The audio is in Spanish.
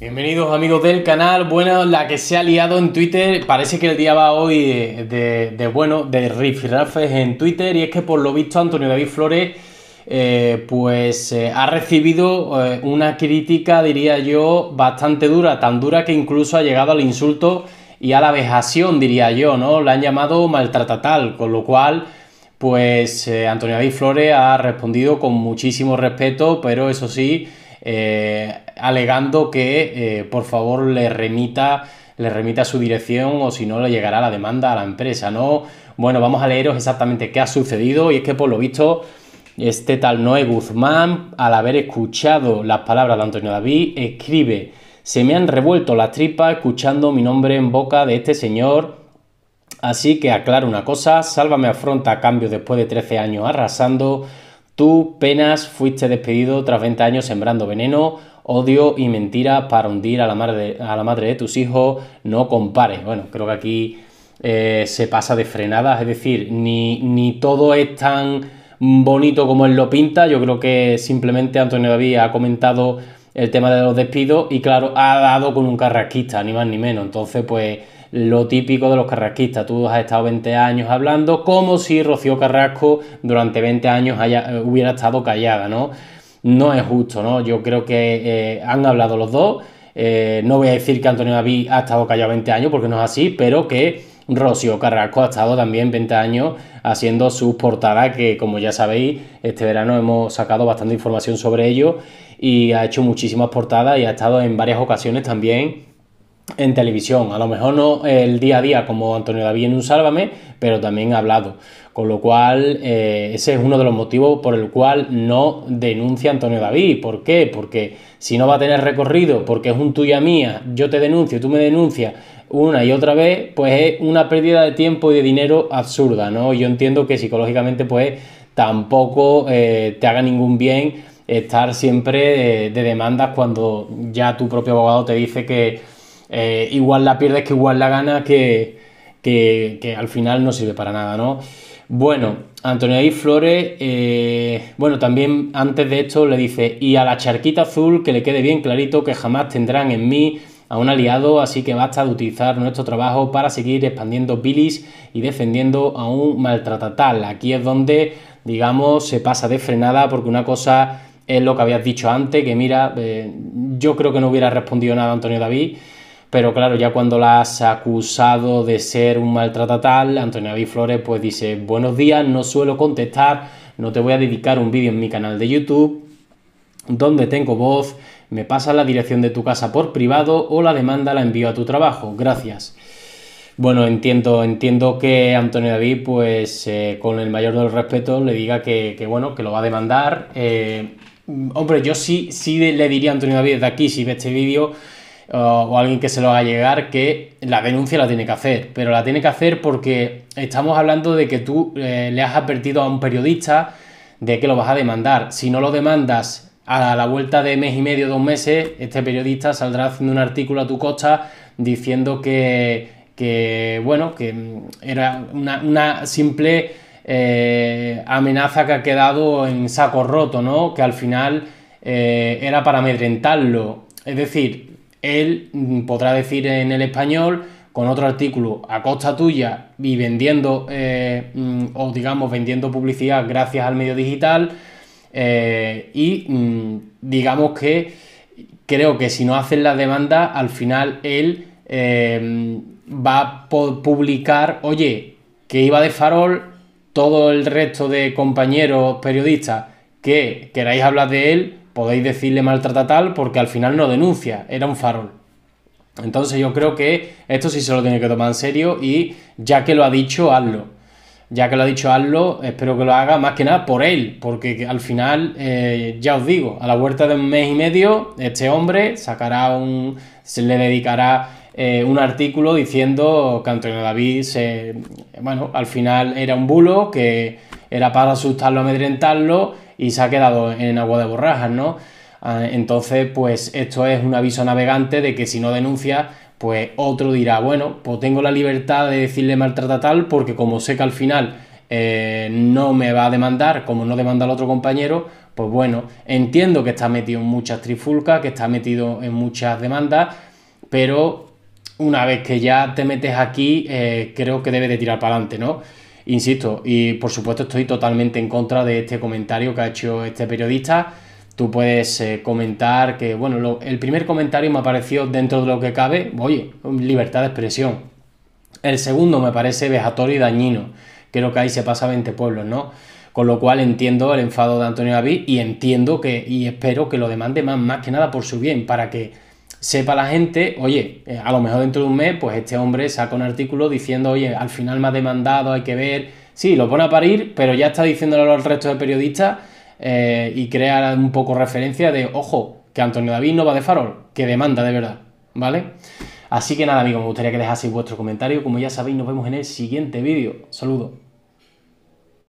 Bienvenidos amigos del canal, bueno, la que se ha liado en Twitter, parece que el día va hoy de, de, de bueno, de rifirrafes en Twitter y es que por lo visto Antonio David Flores eh, pues eh, ha recibido eh, una crítica, diría yo, bastante dura, tan dura que incluso ha llegado al insulto y a la vejación, diría yo, ¿no? La han llamado maltratatal, con lo cual pues Antonio David Flores ha respondido con muchísimo respeto, pero eso sí eh, alegando que eh, por favor le remita, le remita su dirección o si no le llegará la demanda a la empresa, ¿no? Bueno, vamos a leeros exactamente qué ha sucedido y es que por lo visto este tal Noé Guzmán, al haber escuchado las palabras de Antonio David, escribe, se me han revuelto las tripas escuchando mi nombre en boca de este señor. Así que aclaro una cosa, Sálvame afronta a cambio después de 13 años arrasando Tú, penas, fuiste despedido tras 20 años sembrando veneno, odio y mentiras para hundir a la, madre, a la madre de tus hijos. No compares. Bueno, creo que aquí eh, se pasa de frenadas, es decir, ni, ni, todo es tan bonito como él lo pinta. Yo creo que simplemente Antonio David ha comentado el tema de los despidos y, claro, ha dado con un carrasquista, ni más ni menos. Entonces, pues lo típico de los carrasquistas. Tú has estado 20 años hablando como si Rocío Carrasco durante 20 años haya, eh, hubiera estado callada, ¿no? No es justo, ¿no? Yo creo que eh, han hablado los dos. Eh, no voy a decir que Antonio David ha estado callado 20 años porque no es así, pero que Rocío Carrasco ha estado también 20 años haciendo sus portadas, que como ya sabéis, este verano hemos sacado bastante información sobre ello y ha hecho muchísimas portadas y ha estado en varias ocasiones también en televisión. A lo mejor no el día a día como Antonio David en un Sálvame, pero también ha hablado. Con lo cual, eh, ese es uno de los motivos por el cual no denuncia Antonio David. ¿Por qué? Porque si no va a tener recorrido, porque es un tuya mía, yo te denuncio, tú me denuncias una y otra vez, pues es una pérdida de tiempo y de dinero absurda, ¿no? Yo entiendo que psicológicamente, pues tampoco eh, te haga ningún bien estar siempre eh, de demandas cuando ya tu propio abogado te dice que eh, igual la pierdes que igual la gana, que, al final no sirve para nada, ¿no? Bueno, Antonio David Flores, eh, bueno, también antes de esto le dice, y a la charquita azul que le quede bien clarito que jamás tendrán en mí a un aliado, así que basta de utilizar nuestro trabajo para seguir expandiendo bilis y defendiendo a un maltratatal. Aquí es donde, digamos, se pasa de frenada porque una cosa es lo que habías dicho antes, que mira, eh, yo creo que no hubiera respondido nada Antonio David. Pero claro, ya cuando la has acusado de ser un maltratatal, Antonio David Flores pues dice, buenos días, no suelo contestar, no te voy a dedicar un vídeo en mi canal de YouTube, donde tengo voz, me pasa la dirección de tu casa por privado o la demanda la envío a tu trabajo, gracias. Bueno, entiendo, entiendo que Antonio David, pues eh, con el mayor de los le diga que, bueno, que lo va a demandar. Eh, hombre, yo sí, sí le diría a Antonio David desde aquí, si ve este vídeo, o alguien que se lo haga llegar que la denuncia la tiene que hacer, pero la tiene que hacer porque estamos hablando de que tú eh, le has advertido a un periodista de que lo vas a demandar. Si no lo demandas a la vuelta de mes y medio, dos meses, este periodista saldrá haciendo un artículo a tu costa diciendo que, bueno, que mm, era una, simple eh, amenaza que ha quedado en saco roto, ¿no? Que al final eh, era para amedrentarlo. Es decir, él podrá decir en el español con otro artículo a costa tuya y vendiendo eh, mm, o digamos vendiendo publicidad gracias al medio digital eh, y mm, digamos que creo que si no hacen la demanda al final él eh, va a publicar oye que iba de farol todo el resto de compañeros periodistas que queráis hablar de él podéis decirle maltrata tal porque al final no denuncia, era un farol. Entonces yo creo que esto sí se lo tiene que tomar en serio y ya que lo ha dicho, hazlo. Ya que lo ha dicho, hazlo, espero que lo haga más que nada por él, porque al final, eh, ya os digo, a la vuelta de un mes y medio, este hombre sacará un, se le dedicará eh, un artículo diciendo que Antonio David, bueno, al final era un bulo, que era para asustarlo, amedrentarlo, y se ha quedado en agua de borrajas, ¿no? Ah, entonces, pues esto es un aviso navegante de que si no denuncia, pues otro dirá, bueno, pues tengo la libertad de decirle maltrata tal porque como sé que al final eh, no me va a demandar, como no demanda el otro compañero, pues bueno, entiendo que está metido en muchas trifulcas, que está metido en muchas demandas, pero una vez que ya te metes aquí, eh, creo que debe de tirar para adelante, ¿no? Insisto, y por supuesto estoy totalmente en contra de este comentario que ha hecho este periodista. Tú puedes eh, comentar que, bueno, el primer comentario me apareció dentro de lo que cabe, oye, libertad de expresión. El segundo me parece vejatorio y dañino. Creo que ahí se pasa 20 pueblos, ¿no? Con lo cual entiendo el enfado de Antonio David y entiendo que y espero que lo demande más, más que nada por su bien, para que sepa la gente, oye, eh, a lo mejor dentro de un mes, pues este hombre saca un artículo diciendo, oye, al final me ha demandado, hay que ver. Sí, lo pone a parir, pero ya está diciéndolo al resto de periodistas eh, y crea un poco referencia de, ojo, que Antonio David no va de farol, que demanda de verdad, ¿vale? Así que nada, amigos, me gustaría que dejaseis vuestro comentario. Como ya sabéis, nos vemos en el siguiente vídeo. Saludos.